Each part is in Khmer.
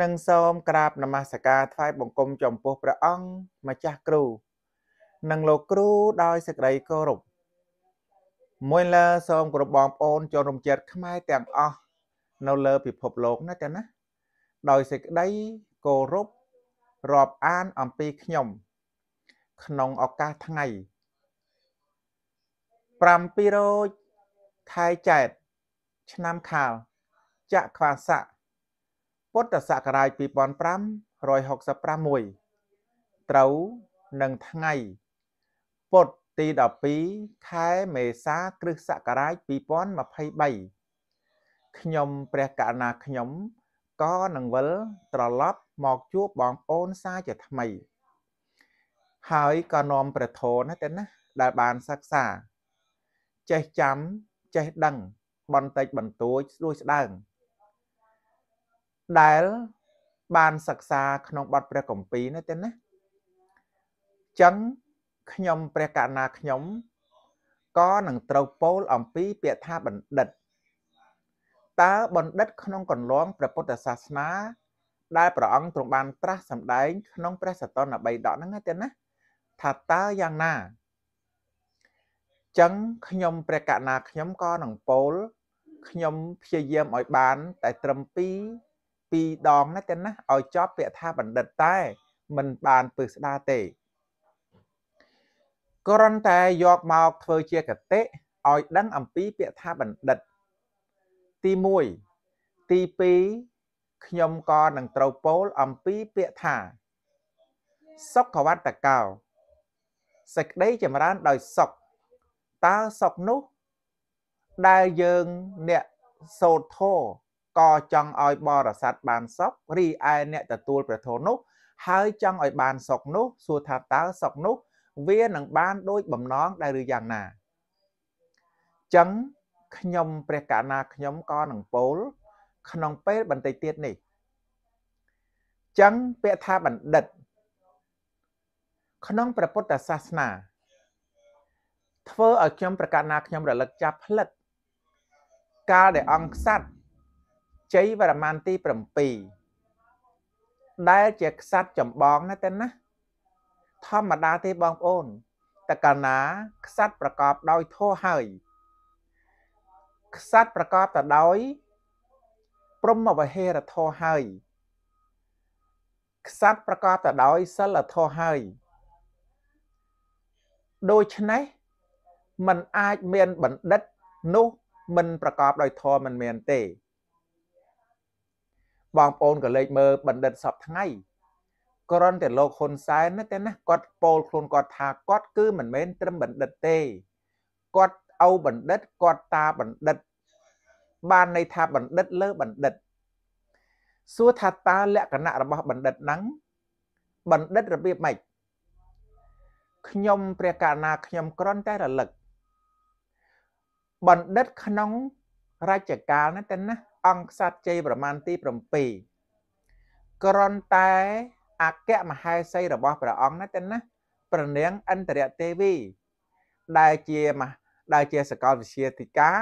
និងសូមក្រាបនមស្ការថ្វាយបង្គំចំពោះព្រះអង្គម្ចាស់គ្រូ និងលោកគ្រូដោយសេចក្តីគោរពមួយលើសូមគោរពបងប្អូនជនរួមជាតិខ្មែរទាំងអស់នៅលើពិភពលោកណាចាណាដោយសេចក្តីគោរពរាប់អានអំពីខ្ញុំ ក្នុងឱកាសថ្ងៃ700ខែចែកឆ្នាំខាលចក្រខ្វាស័កពុទ្ធសករាជ2566ត្រូវនឹងថ្ងៃ ពុទ្ធទី12ខែមេសាគ្រិស្តសករាជ2023ខ្ញុំ ព្រះករណាខ្ញុំក៏នឹងវិលត្រឡប់មកជួបបងប្អូនសាជាថ្មី ហើយក៏នាំព្រះធម៌ណាទៅណាដែលបានសិក្សា ចេះចាំចេះដឹងបន្តិចបន្តួចស្ដួយស្ដើងដែលបានសិក្សាក្នុងបទព្រះគម្ពីរណាទេណាចឹងខ្ញុំព្រះកណាខ្ញុំក៏នឹងត្រូវពោលអំពីពាក្យថាបណ្ឌិតតើបណ្ឌិត ក្នុងកន្លងព្រះពុទ្ធសាសនា ដែលព្រះអង្គទ្រង់បានត្រាស់សម្ដែងក្នុង ព្រះសតនបៃដកហ្នឹងទេណាថាតើយ៉ាងណាចឹងខ្ញុំព្រះកណាខ្ញុំក៏នឹងពោលខ្ញុំព្យាយាមឲ្យបាន តែត្រឹម2 2ដងណាចឹងណាឲ្យចប់ពាក្យថាបណ្ឌិតតែមិនបានពឹសស្ដារទេគ្រាន់តែយកមកធ្វើជាកតិឲ្យដឹងអំពីពាក្យថាបណ្ឌិត ទី1ទី2ខ្ញុំក៏នឹងត្រូវពោលអំពីពាក្យថា សុខវត្តកោសេចក្តីចម្រើនដោយសុខតើសុខនោះ ដែលយើងអ្នកសោតធោក៏ចង់ឲ្យបរិស័ទបានសុខរីឯអ្នកទទួលព្រះធម៌នោះហើយចង់ឲ្យបានសុខនោះសួរថាតើសុខនោះ វានឹងបានដូចបំណង ដែរឬយ៉ាងណាចឹងខ្ញុំព្រះកាណាខ្ញុំក៏នឹងពោលក្នុងពេលបន្តិចទៀតនេះចឹងពាក្យថាបណ្ឌិត ក្នុងព្រះពុទ្ធសាសនាធ្វើឲ្យខ្ញុំប្រកាសណាខ្ញុំរលឹកចាប់ផ្លិត កាលដែលអង្គសັດជ័យវរ្ម័នទី7ដែលជាក្សត្រចម្បងណាតែណាធម្មតាទេបងប្អូនតកាលណាក្សត្រប្រកបដោយធម៌ហើយក្សត្រប្រកបទៅដោយ ព្រហ្មវិហេរធម៌ហើយក្សត្រប្រកបទៅដោយសិលធម៌ហើយដូច្នេះมันអាចមានបណ្ឌិតនោះមិនប្រកបដោយធម៌មិនមែនទេបងប្អូនក៏លេចមើលបណ្ឌិតសពថ្ងៃគ្រាន់តែលោកហ៊ុនសែនតែណាគាត់ពោលខ្លួនគាត់ថាគាត់គឺមិនមែនត្រឹមបណ្ឌិតទេគាត់អោបណ្ឌិតគាត់តាបណ្ឌិត បានន័យថាបណ្ឌិតលើបណ្ឌិត សួរថាតើលក្ខណៈរបស់បណ្ឌិតហ្នឹងបណ្ឌិតរបៀបម៉េចខ្ញុំព្រះកាណាខ្ញុំក្រន់តែរលឹកបណ្ឌិតក្នុងរាជការណាតែណាអង្គសត្រជ័យប្រមាណទី7ក្រន់តែអគ្គមហេសីរបស់ព្រះអង្គណាទៅណាព្រះនាងឥន្ទ្រទេវី ដែលជាដែលជាសកលវិទ្យាធិការ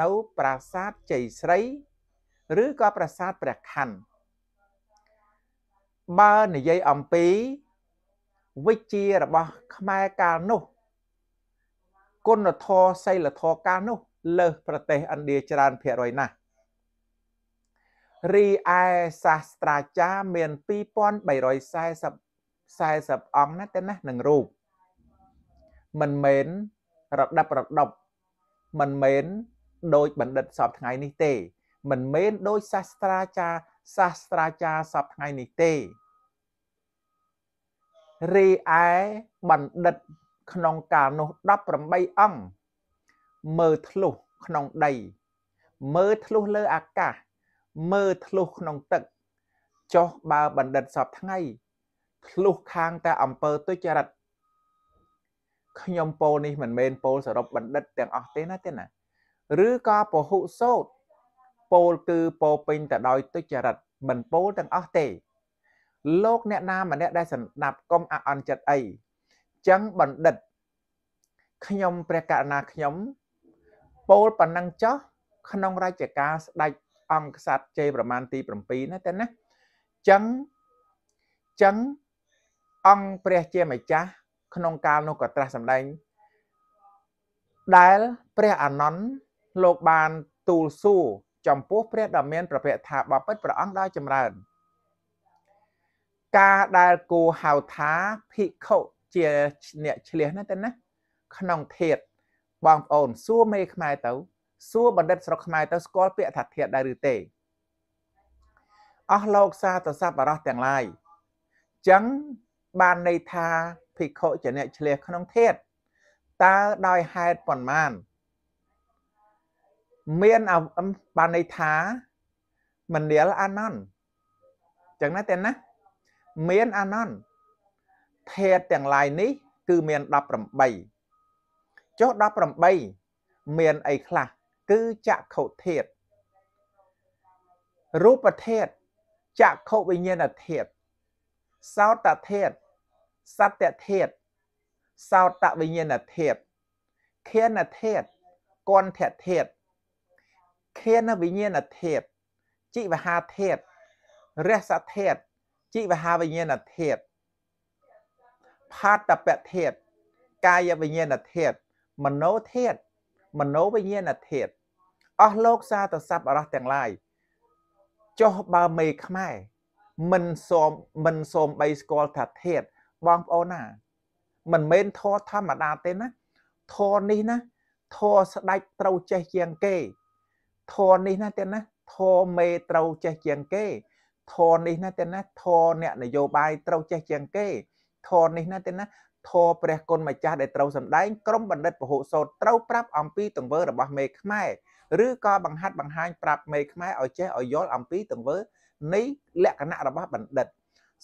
នៅប្រាសាទជ័យស្រីឬក៏ប្រាសាទព្រះខ័នបើនិយាយអំពី វិជ្ជារបស់ខ្មែរកាលនោះគុណធម៌សីលធម៌កាលនោះលើសប្រទេសឥណ្ឌាច្រើនភាគរយណាស់រីឯសាស្ត្រាចារ្យមាន2340 40អង្គណាតែណានឹងរូបមិនមែនរដាប់រដប់មិនមែនដោយបណ្ឌិតសពថ្ងៃនេះទេមិនមែនដោយសាស្ត្រាចារ្យសាស្ត្រាចារ្យសពថ្ងៃនេះទេរីឯបណ្ឌិតក្នុងកាលនោះ18អង្គមើលធ្លុះក្នុងដី មើលធ្លុះលើអាកាសមើលធ្លុះក្នុងទឹកចុះបើបណ្ឌិតសពថ្ងៃធ្លុះខាងតែអំពើទុច្ចរិតខ្ញុំពោលនេះមិនមែនពោលសរុបបណ្ឌិតទាំងអស់ទេណាទេណាឬក៏ពហុសោតពោលគឺពោពេញទៅដោយទុច្ចរិតមិនពោលទាំងអស់ទេលោកអ្នកណាម្នាក់ដែលសន្តាប់កុំអអន់ចិត្តអីចឹងបណ្ឌិតខ្ញុំព្រះករណាខ្ញុំពោលប៉ុណ្ណឹងចោះក្នុងរជ្ជកាលស្ដេចអង្គក្សត្រជ័យប្រមាណទី7ណាតែណាចឹងចឹងអង្គព្រះជាម្ចាស់ក្នុងកាលនោះក៏ត្រាស់សម្ដែងដែលព្រះអានន្ទលោកបានទូលសួរចំពោះព្រះដ៏មានប្រភពថាបបិទ្ធព្រះអង្គដោយចម្រើនការដែលគូហៅថាភិក្ខុជាអ្នកឆ្លៀសណាទៅណាក្នុងធាតបងប្អូនសួរមេ ខ្មែរទៅសួរបណ្ឌិតស្រុកខ្មែរទៅស្គាល់ពាក្យថាធាតដែរឬទេអស់លោកសាទសប្បរោះទាំងឡាយចឹងបានន័យថាភិក្ខុជាអ្នកឆ្លៀសក្នុងធាតតើដោយហេតុប៉ុន្មានមាន បានន័យថាមនាលអានន្តចឹងណាតែណាមានអានន្តធាតទាំងឡាយនេះគឺមាន18ចុះ18មានអីខ្លះគឺចក្ខុធាតុរូបធាតុចក្ខុវិញ្ញាណធាតុសោតធាតុសត្យធាតុសោតវិញ្ញាណធាតុខានធាតុគន្ធធាតុខានវិញ្ញាណធាតុជីវហាធាតុរសធាតុជីវហាវិញ្ញាណធាតុផាតពធាតុកាយវិញ្ញាណធាតុមโนធាតុមโนវិញ្ញាណធាតុអស់លោកសាទៅសັບអរោះទាំងឡាយចុះបើមេខ្មែរមិនសូមមិនសូមបីស្គាល់ថាធាតបងប្អូនណា មិនមែនធေါ်ធម្មតាទេណាធေါ်នេះណាធေါ်ស្ដាច់ត្រូវចេះជាងគេធေါ်នេះណាទៀតណាធေါ်មេត្រូវចេះជាងគេធေါ်នេះណាទៀតណាធေါ်អ្នកនយោបាយត្រូវចេះជាងគេធေါ်នេះណាទៀតណាធរព្រះគុណម្ចាស់ដែលត្រូវសម្ដែង ក្រុមបណ្ឌិតពហុសោតត្រូវប្រាប់អំពីទង្វើរបស់មេខ្មែរឬក៏បង្ហាត់បង្ហាញប្រាប់មេខ្មែរឲ្យចេះឲ្យយល់អំពីទង្វើនៃលក្ខណៈរបស់បណ្ឌិត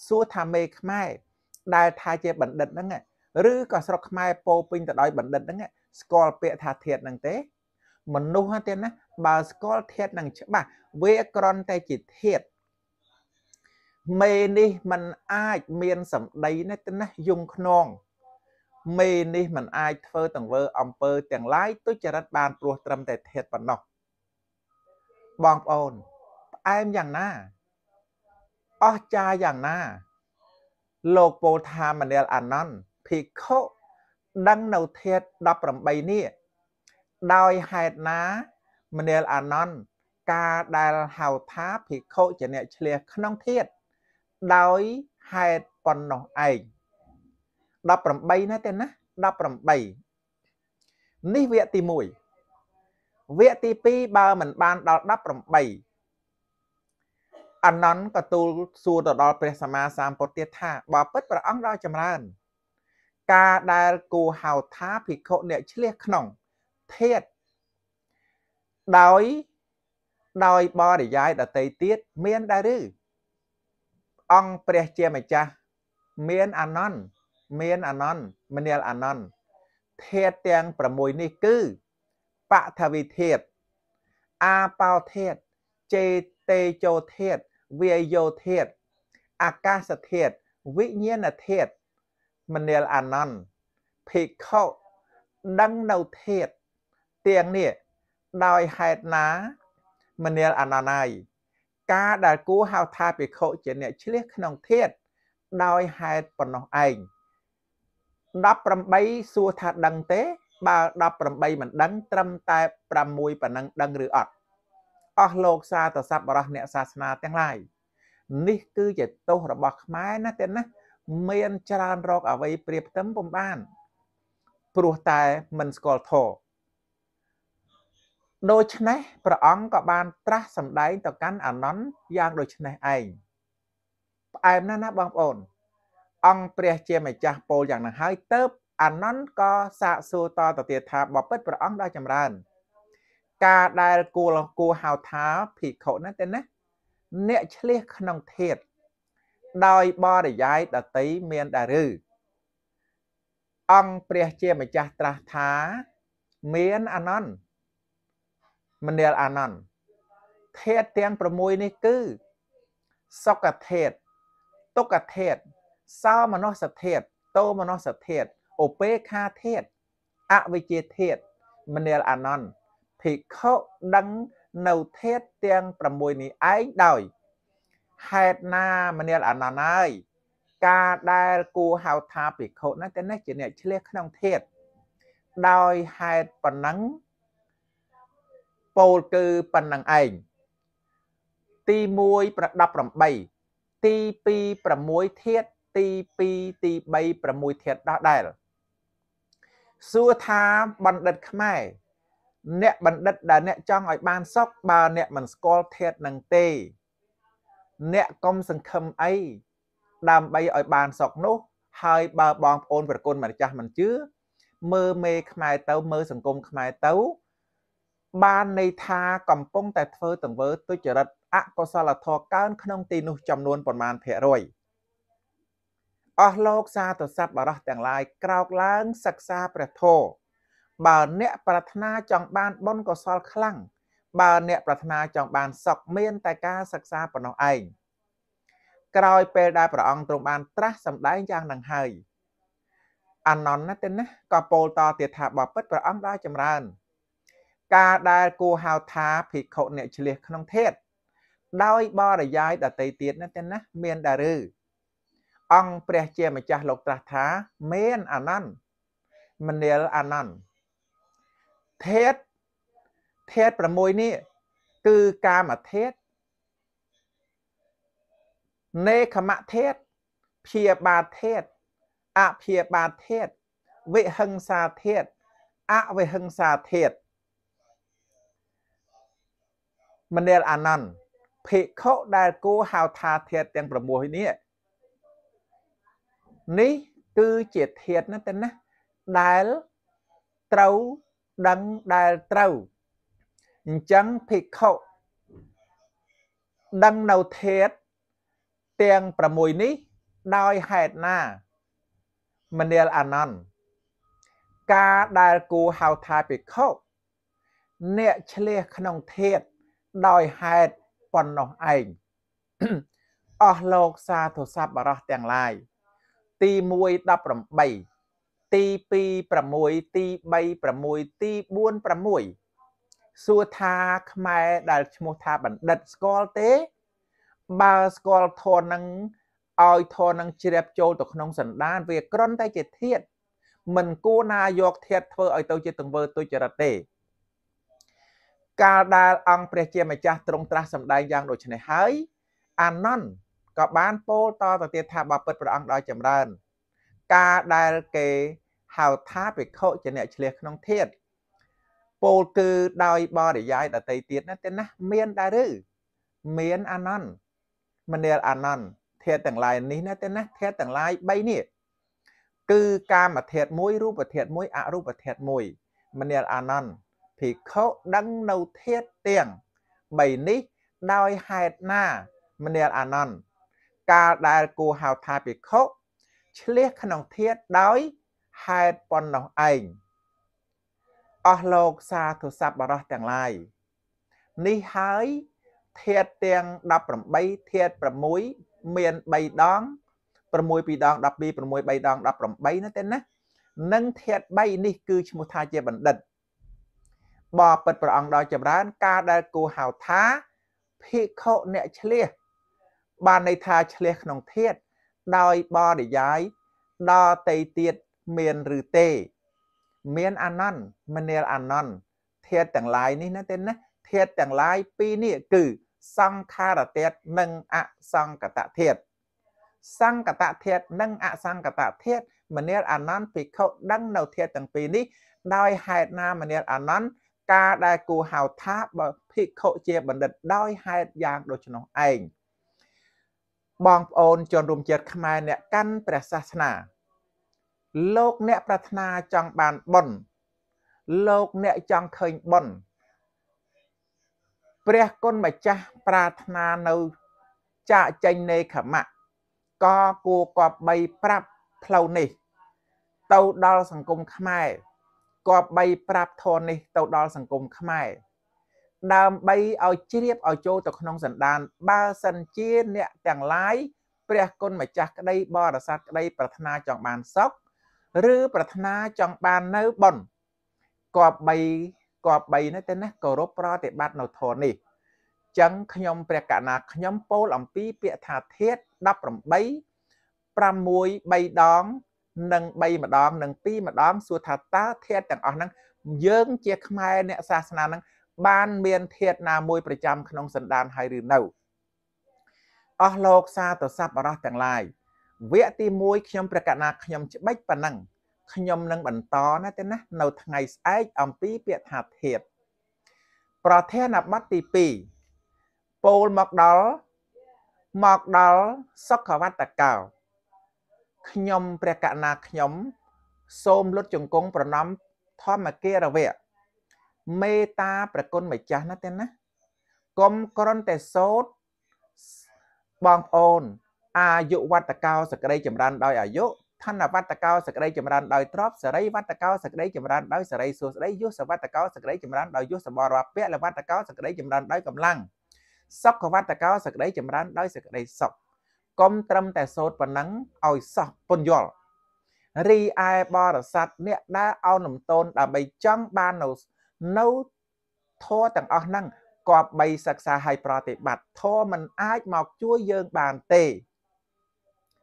សួរថាមេខ្មែរដែល ថាជាបណ្ឌិតហ្នឹងឬក៏ស្រុកខ្មែរពោពេញទៅដោយបណ្ឌិតហ្នឹងស្គាល់ពាក្យថាធាតហ្នឹងទេ មនុស្សទេណាបើស្គាល់ធាតនឹងច្បាស់វាក្រន់តែជាធាតមេនេះมันអាចមាន សម្ដីណាស់ណាយងខ្នងមេនេះมันអាចធ្វើទាំងវើអំពើទាំងឡាយទុច្ចរិតបានព្រោះត្រឹមតែធាតប៉ុណ្ណោះបងប្អូនផ្អែមយ៉ាងណាអស្ចារ្យយ៉ាងណា លោកពោលថាមនាលអានន្តភិក្ខុដឹងនៅធាត18នេះដោយហេតុណាមនាលអានន្តការដែលហៅថាភិក្ខុជាអ្នកឆ្លៀសក្នុងធាត ដោយហេតុប៉ុណ្ណោះឯង18ណាទេណា18នេះវគ្គទី1វគ្គទី2បើមិនបានដល់18អនន្តក៏ទូលសួរទៅដល់ព្រះសម្មាសម្ពុទ្ធទៀតថាបើពិតព្រះអង្គដល់ចម្រើន ការដែលគូហៅថាភិក្ខុអ្នកឆ្លៀសក្នុងធាតដោយដោយបរិយាយដតីទៀតមានដែរឬអង្គព្រះជាម្ចាស់មានអនន្តមានអនន្តមនាលអនន្តធាតទាំង6នេះគឺបថវិធាតអាបោធាតចេតេជោធាតវាយោធាតអាកាសធាតវិញ្ញាណធាតមនាលអនន្តភិក្ខុដឹងនៅធាតទាំងនេះដោយហេតុណាមនាលអនន្តហើយការដែលគួរហៅថាភិក្ខុជាអ្នកឆ្លៀសក្នុងធាតដោយហេតុប៉ុណ្ណោះឯង18សួរថាដឹងទេបើ18មិនដឹងត្រឹមតែ6ប៉ុណ្ណឹងដឹងឬអត់អស់លោកសាទស័ព្ទបរោះអ្នកសាសនាទាំងឡាយនេះគឺជាទោសរបស់ខ្មែរណាទេណាមានច្រើនរកអ្វីព្រៀបផ្ទឹមពុំបានព្រោះតែមិនស្គាល់ធម៌ដូច្នេះព្រះអង្គក៏បាន ត្រាស់សម្ដែងទៅកាន់អានន្ទយ៉ាងដូចនេះឯងផ្អែមណាស់ណាបងប្អូនអង្គព្រះជាម្ចាស់ពោលយ៉ាងហ្នឹងហើយទៅអានន្តក៏សាកសួរតទៅទៀតថាបពិតព្រះអង្គដ៏ចម្រើន ការដែលគួរគួរហៅថាភិក្ខុណាទេណាអ្នកឆ្លៀសក្នុងធាតដោយបរិយាយដតីមានដែរឬអង្គព្រះជាម្ចាស់ត្រាស់ថាមានអានន្តមនាលអានន្តធាតទាំង6នេះគឺសុខធាតទុក្ខធាតសោមនស្សធាតតោមនស្សធាតឧបេខាធាតអវិជ្ជាធាតមនាលអានន្តភិក្ខុដឹងនៅធាតទាំង6នេះឯងដោយហេតុណាមនាលអានន្តហើយការដែលគូហៅថាភិក្ខុហ្នឹងតែនេះជាអ្នកឆ្លៀសក្នុងធាតដោយហេតុប៉ុណ្ណឹងពោលគឺប៉ុណ្ណឹងឯងទី1ប្រ18ទី2 6ធាតទី2ទី3 6ធាតដោះដែលសួរថាបណ្ឌិតខ្មែរអ្នកបណ្ឌិតដែលអ្នកចង់ឲ្យបានសុខបើអ្នកមិនស្គាល់ធាតនឹងទេ អ្នកកុំសង្ឃឹមអីដើម្បីឲ្យបានសុខនោះហើយបើបងប្អូនប្រគុណម្ចាស់មិនជឿមើលមេខ្មែរទៅមើលសង្គមខ្មែរទៅ បានន័យថាកំពុង តែធ្វើទង្វើទុច្ចរិតអកុសលធម៌កើនក្នុងទីនោះចំនួនប្រមាណភាគរយអស់លោកសាទស័ព្ទបរោះទាំងឡាយក្រោកឡើងសិក្សាព្រះធម៌បើអ្នកប្រាថ្នាចង់បានបុណ្យកុសលខ្លាំងបើអ្នកប្រាថ្នាចង់បានសុខមាន តែការសិក្សាប៉ុណ្ណោះឯងក្រោយពេលដែលព្រះអង្គទ្រង់បាន ត្រាស់សម្ដែងយ៉ាងនឹងហើយអណនណាទេណាក៏ពោលតទៀតថាបបិទ្ធព្រះអង្គដល់ចម្រើនការដែលគួហៅថាភិក្ខុអ្នកឆ្លៀសក្នុងធាតដោយបរិយាយដតីទៀតណាទេណាមានដែរឬអង្គព្រះជាម្ចាស់លោកត្រាស់ថាមែនអានន្តមនាលអានន្តធាតធាត6នេះគឺកាមធាតនេខមធាតព្យាបាធាតអព្យាបាធាតវិហិង្សាធាតអវិហិង្សាធាតមនាលអានន្តភិក្ខុដែលគួរហៅថាធាតទាំង6នេះនេះគឺជាធាតណាទៅណាដែលត្រូវដឹងដែលត្រូវអញ្ចឹងភិក្ខុដឹងនៅធាតទាំង6នេះ ដោយហេតុណាមនាលអានន្តការដែលគូហៅថាភិក្ខុអ្នកឆ្លៀសក្នុងធាតដោយហេតុប៉ុណ្ណោះឯងអស់លោកសាធុសัพបរោះទាំងឡាយទី1 18ទី2 6ទី3 6ទី4 6សួរថាខ្មែរដែលឈ្មោះថាបណ្ឌិតស្គាល់ទេបើស្គាល់ធននឹងឲ្យធននឹងជ្រាបចូលទៅក្នុងសន្តានវាគ្រាន់តែជាធាតមិនគួរណាយកធាតធ្វើឲ្យទៅជាទង្វើទុច្ចរិតទេ កាលដែលអង្គព្រះជាម្ចាស់ទ្រង់ត្រាស់សម្ដែងយ៉ាងដូចនេះហើយ អានន្តក៏បានពោលតទៅទៀតថាបើពិតព្រះអង្គដោយចម្រើនការដែលគេហៅថាភិក្ខុជាអ្នកឆ្លៀសក្នុងធាតពោលគឺដោយបរិយាយដតីទៀតណាទេណាមានដែរឬមានអានន្តមនាលអានន្តធាតទាំងឡាយនេះណាទេណាធាតទាំងឡាយ3នេះគឺកាមធាតមួយរូបធាតមួយអរូបធាតមួយមនាលអានន្តភិក្ខុដឹងនៅធាតទាំង3នេះដោយហេតុណាមនាលអានន្តកាលដែលគូហៅថាភិក្ខុឆ្លៀសក្នុងធាតដោយហេតុប៉ុណ្ណោះឯងអស់លោកសាធុសពបរោះទាំងឡាយនេះហើយធាតទាំង18ធាត6មាន3ដង6 2ដង12 6 3ដង18ណាទេណានិងធាត3នេះគឺឈ្មោះថាជាបណ្ឌិតបបិទ្ធព្រះអង្គដល់ចម្រើន ការដែលគូហៅថាភិក្ខុអ្នកឆ្លៀសបានន័យថាឆ្លះក្នុងធាត ដោយបរិយាយដល់តៃទៀតមានឬទេមានអនន្តមនាលអនន្តធាតទាំងឡាយនេះណាទេណាធាតទាំងឡាយពីរនេះគឺសង្ខារធាតនិងអសង្កតធាតសង្កតធាតនិងអសង្កតធាតមនាលអនន្តភិក្ខុដឹងនៅធាតទាំងពីរនេះដោយហេតុណាមនាលអនន្តការដែលគូហៅថាបើភិក្ខុជាបណ្ឌិត ដោយហេតុយ៉ាងដូច្នោះឯងបងប្អូនជនរួមជាតិខ្មែរអ្នកកាន់ព្រះសាសនាលោកអ្នក ប្រាថ្នាចង់បានបុណ្យលោកអ្នកចង់ឃើញបុណ្យព្រះគុណម្ចាស់ប្រាថ្នានៅ ចាកចេញនៃខមៈក៏គួរគបបីប្រាប់ផ្លូវនេះទៅដល់សង្គមខ្មែរគបបីប្រាប់ធននេះទៅដល់សង្គមខ្មែរដើម្បីឲ្យជ្រាបឲ្យចូលទៅក្នុងសន្តាន បើសិនជាអ្នកទាំងឡាយព្រះគុណម្ចាស់ក្តីបរិស័ទក្តីប្រាថ្នាចង់បានសុខឬប្រាថ្នាចង់បាននៅបុណ្យគប3គប3នេះទៅណាគោរពប្រតិបត្តិនៅធននេះចឹងខ្ញុំព្រះកណាខ្ញុំពោលអំពីពាក្យថាធាត18 6 3ដងនិង3ម្ដងនិង2ម្ដងសួរថាតើធាតទាំងអស់ហ្នឹងយើងជាខ្មែរអ្នកសាសនាហ្នឹងបានមានធាតណាមួយប្រចាំក្នុងសន្តានហើយឬនៅអស់លោកសាទសពអរោះទាំងឡាយវគ្គទី1ខ្ញុំប្រកាសណាខ្ញុំច្បិចប៉ុណ្ណឹងខ្ញុំនឹងបន្តណាទេណានៅថ្ងៃស្អែកអំពីពាក្យថាធាតប្រធានបទទី2ពោលមកដល់មកដល់សុខវត្តកោខ្ញុំព្រះកណាខ្ញុំ សូមលុតជង្គង់ប្រណម្យធម្មគារវៈមេតាប្រគុណម្ចាស់ណាទាំងណាកុំគ្រាន់តែសោតបងប្អូនអាយុវត្តកោ សក្តីចម្រើនដោយអាយុឋានវត្តកោសក្តីចម្រើនដោយទ្រពសរីវត្តកោសក្តីចម្រើនដោយសរីសួស្តីយុសវត្តកោសក្តីចម្រើនដោយយុសបរពៈលវត្តកោសក្តីចម្រើនដោយកម្លាំងសុខវត្តកោសក្តីចម្រើន ដោយសក្តីសុខកុំត្រឹមតែសោតប៉ុណ្ណឹងឲ្យសោះពន្យល់រីឯបរិស័ទអ្នកដែលអោនលំទោនដើម្បីចង់បាននៅនៅធម៌ទាំងអស់ហ្នឹងគប្បីសិក្សាហើយប្រតិបត្តិធម៌มันអាចមកជួយយើងបានទេ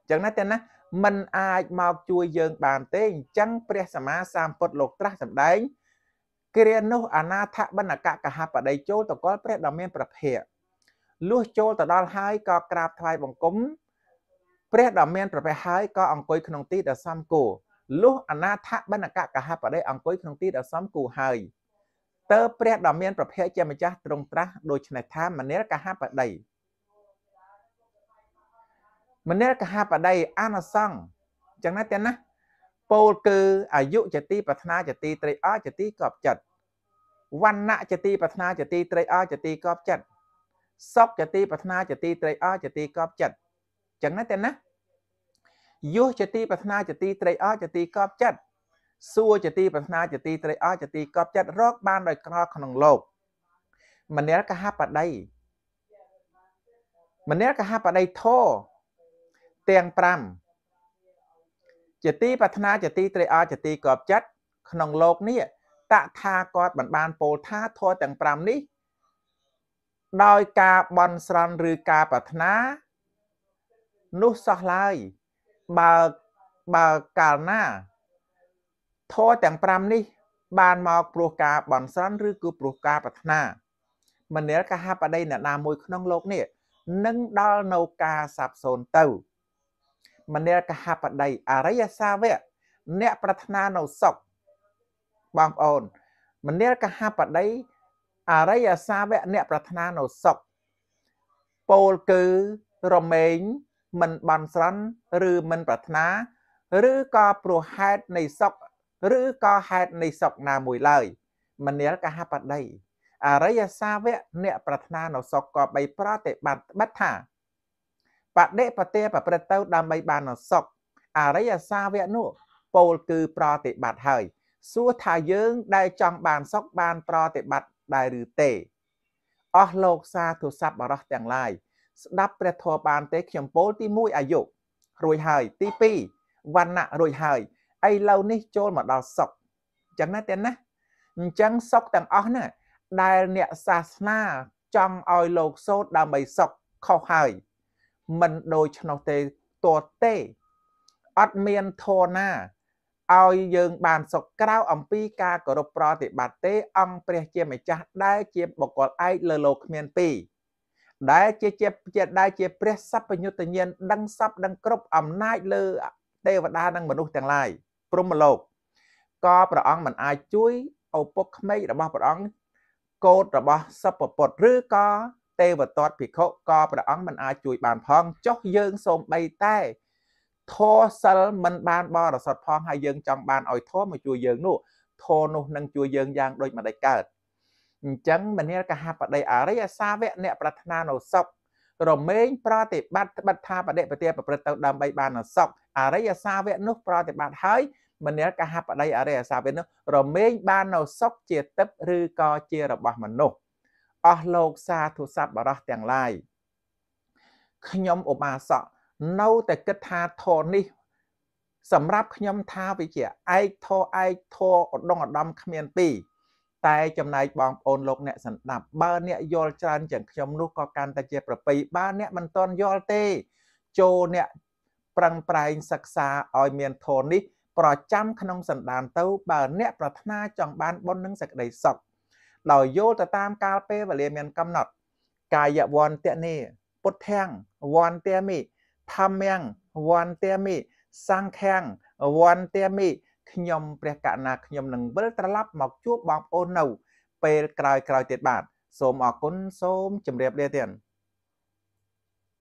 ចឹងណាទេណាมันអាចមកជួយយើងបានទេអញ្ចឹងព្រះសម្មាសម្ពុទ្ធលោកត្រាស់សម្ដែងគ្រានោះអនាថបណ្ណកកហបដីចូលតកល់ព្រះដ៏មានប្រភៈលុះចូលទៅដល់ហើយក៏ក្រាបថ្វាយបង្គំព្រះដ៏មានប្រភេទហើយក៏អង្គុយក្នុងទីដ៏សំគួរលុះអនាថបណ្ណកកហបដីអង្គុយក្នុងទីដ៏សំគួរហើយតើព្រះដ៏មានប្រភពជាម្ចាស់ទ្រង់ត្រាស់ដូច្នេះថាមនាលកហបតីមនាលកហបតីអានសង្ឃចឹងណាទាំងណាពោលគឺអាយុជាទីប្រាថ្នាជាទីត្រេកអរជាទីកប់ចិត្តវណ្ណៈជាទីប្រាថ្នាជាទីត្រេកអរជាទីកប់ចិត្តសុខជាទីប្រាថ្នាជាទីត្រេកអរជាទីកប់ចិត្តចឹងណាទាំងណាយុជាទីប្រាថ្នាជាទីត្រេកអរជាទីកប់ចិត្តសួរជាទីប្រាថ្នាជាទីត្រេកអរជាទីកប់ចិត្តរកបានដោយក្រក្នុងលោកមនលកហបដី មនលកហបដីធោទាំង5ជាទីប្រាថ្នាជាទីត្រេកអរជាទីកប់ចិត្តក្នុងលោកនេះតថាគាត់មិនបានពោលថាធម៌ទាំង5នេះដោយការបន់ស្រន់ឬការប្រាថ្នានោះសោះឡើយបើបើកាលណាធម៌ទាំង5នេះបានមកព្រោះការបន់ស្រន់ឬគឺព្រោះការប្រាថ្នា មនិលកហបដីអ្នកណាមួយក្នុងលោកនេះនឹងដល់នៅការសាបសូន្យទៅមនិលកហបដីអរិយសាវកអ្នកប្រាថ្នានៅសុខបងប្អូនមនិលកហបដីអរិយសាវកអ្នកប្រាថ្នានៅសុខពោលគឺរមែងមិនបន់ស្រន់ឬមិនប្រាថ្នាឬក៏ព្រោះហេតុនៃសុខឬក៏ហេតុនៃសុខណាមួយឡើយ មនាលកហបដីអរិយសាវកអ្នកប្រាថ្នានៅសុខក៏បីប្រតិបត្តិបិទថាបដិបតិប្រព្រឹត្តទៅដើម្បីបាននៅសុខអរិយសាវកនោះពោលគឺប្រតិបត្តិហើយ សួរថាយើង ដែលចង់បានសុខបានប្រតិបត្តិដែរឬទេអស់លោកសាធុស័ព្ទអរោះទាំងឡាយស្ដាប់ព្រះធម៌បានទេខ្ញុំពោលទី1អាយុរួចហើយទី2វណ្ណៈរួចហើយឥឡូវនេះចូលមកដល់សុខអញ្ចឹងណាទាំងណាអញ្ចឹងសុខទាំងអស់ណាដែលអ្នកសាសនាចង់ឲ្យលោកសូត្រដើម្បីសុខខុសហើយមិនដូច្នោះទេតតទេអត់មានធរណាឲ្យយើងបានសុខក្រៅអំពីការគោរពប្រតិបត្តិទេអង្គព្រះជាម្ចាស់ដែលជាបុគ្គលឯកលើលោកគ្មានពីរដែលជាជា ជាដែលជាព្រះសព្វញ្ញុតញ្ញាណដឹងសពដឹងគ្រប់អំណាចលើ ទេវតានិងមនុស្សទាំងឡាយព្រំលោកក៏ព្រះអង្គមិនអាចជួយឪពុកក្មេករបស់ព្រះអង្គកូនរបស់សពពុទ្ធឬក៏ទេវទត្តភិក្ខុក៏ព្រះអង្គមិនអាចជួយ បានផងចុះយើងសូមបីតែធေါ်សិលមិនបានបរិសុទ្ធផងហើយយើងចង់បានឲ្យធေါ်មកជួយយើងនោះធေါ်នោះនឹងជួយយើងយ៉ាងដូចម្ដេចកើតអញ្ចឹងមនាលកហបដីអរិយសាវកអ្នកប្រាថ្នានៅសុខរមែងប្រតិបត្តិត្បិតថាបដិបទា ប្រព្រឹត្តទៅដើម្បីបាន សុខអរិយសាវកនោះប្រតិបត្តិហើយម្នាក់កហបដីអរិយសាវេនោះរមែងបាននៅសុខជាទឹកឬក៏ជារបស់មនុស្សអស់លោកសាធុសពបរោះទាំងឡាយខ្ញុំឧបាសកនៅតែគិតថាធរនេះសម្រាប់ខ្ញុំថាវាជាឯកធរឯកធរឧត្តមឧត្តមគ្មានពីរតែចំណែកបងប្អូនលោកអ្នកសន្តាប់ បើអ្នកយល់ច្រើនជាងខ្ញុំនោះក៏កាន់តែជា ប្រពៃបើអ្នកមិនតន់យល់ទេចូលអ្នកប្រឹងប្រែងសិក្សាឲ្យមានធរនេះប្រចាំក្នុងសន្តានទៅ បើអ្នកប្រាថ្នាចង់បានបុណ្យនិងសេចក្តីសុខដោយយល់ទៅតាមកាលពេលវេលាមានកំណត់កាយវន្តនេពុទ្ធាំងវន្តេមិធម្មាំងវន្តេមិសង្ខាំងវន្តេមិខ្ញុំ ព្រះកណាខ្ញុំនឹងវិលត្រឡប់មកជួបបងប្អូននៅ ពេលក្រោយក្រោយទៀតបាទសូមអរគុណសូមជម្រាបលាទៀត